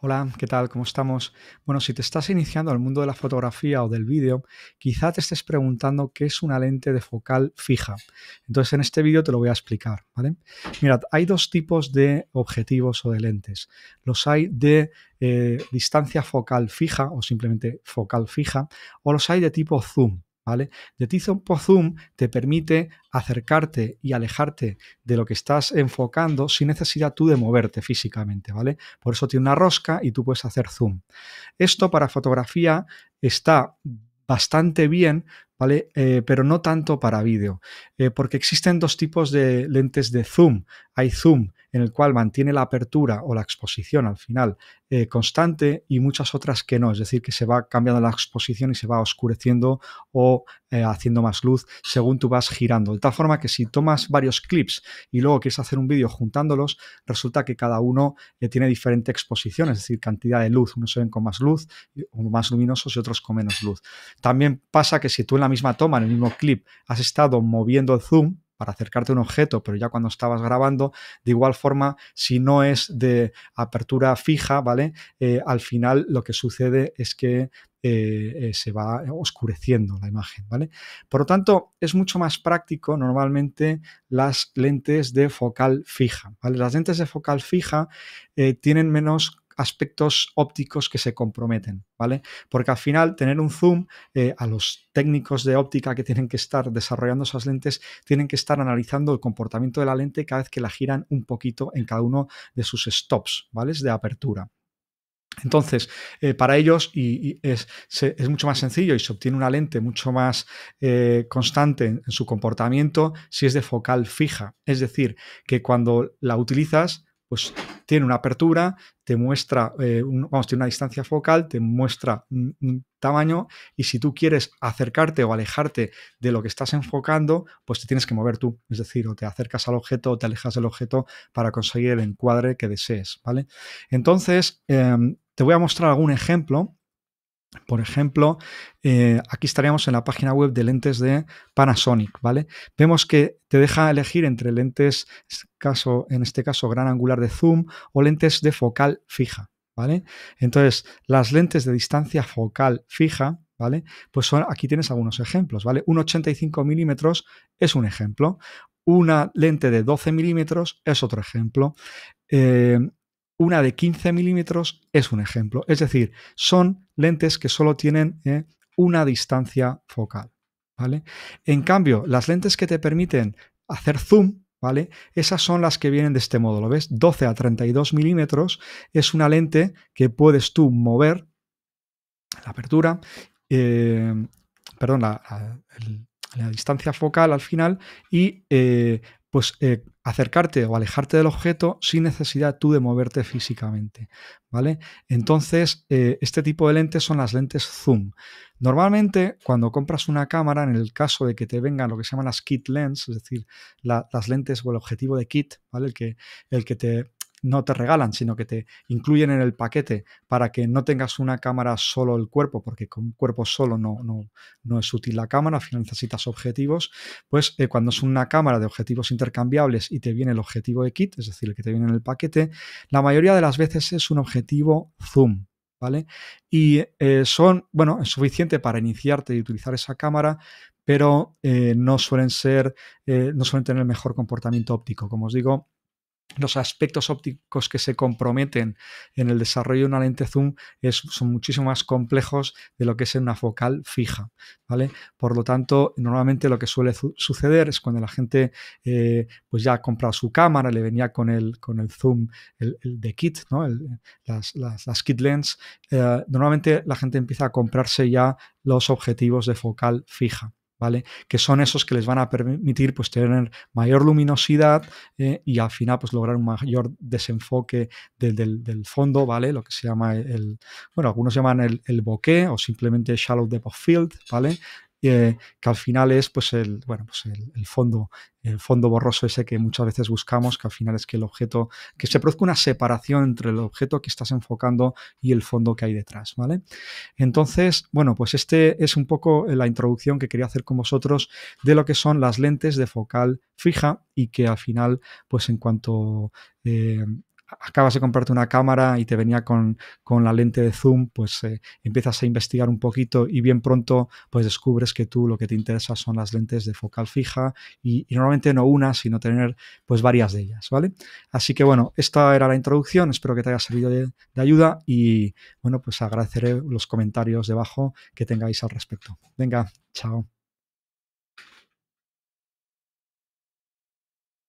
Hola, ¿qué tal? ¿Cómo estamos? Bueno, si te estás iniciando al mundo de la fotografía o del vídeo, quizá te estés preguntando qué es una lente de focal fija. Entonces, en este vídeo te lo voy a explicar, ¿vale? Mirad, hay dos tipos de objetivos o de lentes. Los hay de eh, distancia focal fija o simplemente focal fija, o los hay de tipo zoom. De ti, Zoom te permite acercarte y alejarte de lo que estás enfocando sin necesidad tú de moverte físicamente, ¿vale? Por eso tiene una rosca y tú puedes hacer zoom. Esto para fotografía está bastante bien, ¿vale? Eh, pero no tanto para vídeo, eh, porque existen dos tipos de lentes de zoom. Hay zoom en el cual mantiene la apertura o la exposición al final eh, constante y muchas otras que no, es decir, que se va cambiando la exposición y se va oscureciendo o eh, haciendo más luz según tú vas girando. De tal forma que si tomas varios clips y luego quieres hacer un vídeo juntándolos, resulta que cada uno eh, tiene diferente exposición, es decir, cantidad de luz. Unos se ven con más luz, más luminosos y otros con menos luz. También pasa que si tú en la misma toma, en el mismo clip, has estado moviendo el zoom, para acercarte a un objeto, pero ya cuando estabas grabando, de igual forma, si no es de apertura fija, ¿vale? Eh, al final lo que sucede es que eh, eh, se va oscureciendo la imagen, ¿vale? Por lo tanto, es mucho más práctico normalmente las lentes de focal fija, ¿vale? Las lentes de focal fija tienen menos aspectos ópticos que se comprometen, ¿vale? Porque al final tener un zoom, eh, a los técnicos de óptica que tienen que estar desarrollando esas lentes, tienen que estar analizando el comportamiento de la lente cada vez que la giran un poquito en cada uno de sus stops, ¿vale? De apertura. Entonces, eh, para ellos y, es, mucho más sencillo y se obtiene una lente mucho más eh, constante en su comportamiento si es de focal fija. Es decir, que cuando la utilizas, pues tiene una apertura, te muestra, eh, vamos, tiene una distancia focal, te muestra un, tamaño y si tú quieres acercarte o alejarte de lo que estás enfocando, pues te tienes que mover tú, es decir, o te acercas al objeto o te alejas del objeto para conseguir el encuadre que desees, ¿vale? Entonces, em, te voy a mostrar algún ejemplo por ejemplo, eh, aquí estaríamos en la página web de lentes de Panasonic, ¿vale? Vemos que te deja elegir entre lentes, caso, en este caso, gran angular de zoom o lentes de focal fija, ¿vale? Entonces, las lentes de distancia focal fija, ¿vale? Pues son, aquí tienes algunos ejemplos, ¿vale? Un 85 milímetros es un ejemplo. Una lente de 12 milímetros es otro ejemplo. Eh, una de 15 milímetros es un ejemplo. Es decir, son lentes que solo tienen eh, una distancia focal. ¿vale? En cambio, las lentes que te permiten hacer zoom, ¿vale? Esas son las que vienen de este modo, ¿lo ves? 12 a 32 milímetros es una lente que puedes tú mover la apertura, eh, perdón, la, distancia focal al final y eh, pues acercarte o alejarte del objeto sin necesidad tú de moverte físicamente, ¿vale? Entonces, eh, este tipo de lentes son las lentes zoom. Normalmente, cuando compras una cámara, en el caso de que te vengan lo que se llaman las kit lens, es decir, las lentes o el objetivo de kit, ¿vale? El que, el que te no te regalan, sino que te incluyen en el paquete para que no tengas una cámara solo el cuerpo, porque con un cuerpo solo no, no, es útil la cámara, al final necesitas objetivos, pues eh, cuando es una cámara de objetivos intercambiables y te viene el objetivo de kit, es decir, el que te viene en el paquete, la mayoría de las veces es un objetivo zoom, ¿vale? Y eh, son, bueno, es suficiente para iniciarte y utilizar esa cámara, pero eh, no suelen ser, no suelen tener el mejor comportamiento óptico. Como os digo, los aspectos ópticos que se comprometen en el desarrollo de una lente zoom son muchísimo más complejos de lo que es en una focal fija, ¿vale? Por lo tanto, normalmente lo que suele suceder es cuando la gente eh, pues ya ha comprado su cámara, le venía con el, con el zoom el, de kit, ¿no? las, kit lens, eh, normalmente la gente empieza a comprarse ya los objetivos de focal fija. Que son esos que les van a permitir pues tener mayor luminosidad eh, y al final pues lograr un mayor desenfoque del, fondo, ¿vale? Lo que se llama el, bueno, algunos llaman el, el bokeh o simplemente shallow depth of field, ¿vale? Eh, que al final es pues el, bueno, pues el, fondo, el fondo borroso ese que muchas veces buscamos, que al final es que el objeto, que se produzca una separación entre el objeto que estás enfocando y el fondo que hay detrás, ¿vale? Entonces, bueno, pues este es un poco la introducción que quería hacer con vosotros de lo que son las lentes de focal fija y que al final, pues en cuanto... Eh, acabas de comprarte una cámara y te venía con, la lente de zoom, pues eh, empiezas a investigar un poquito y bien pronto pues descubres que tú lo que te interesa son las lentes de focal fija y, normalmente no una, sino tener pues varias de ellas, ¿vale? Así que bueno, esta era la introducción, espero que te haya servido de, de ayuda y bueno, pues agradeceré los comentarios debajo que tengáis al respecto. Venga, chao.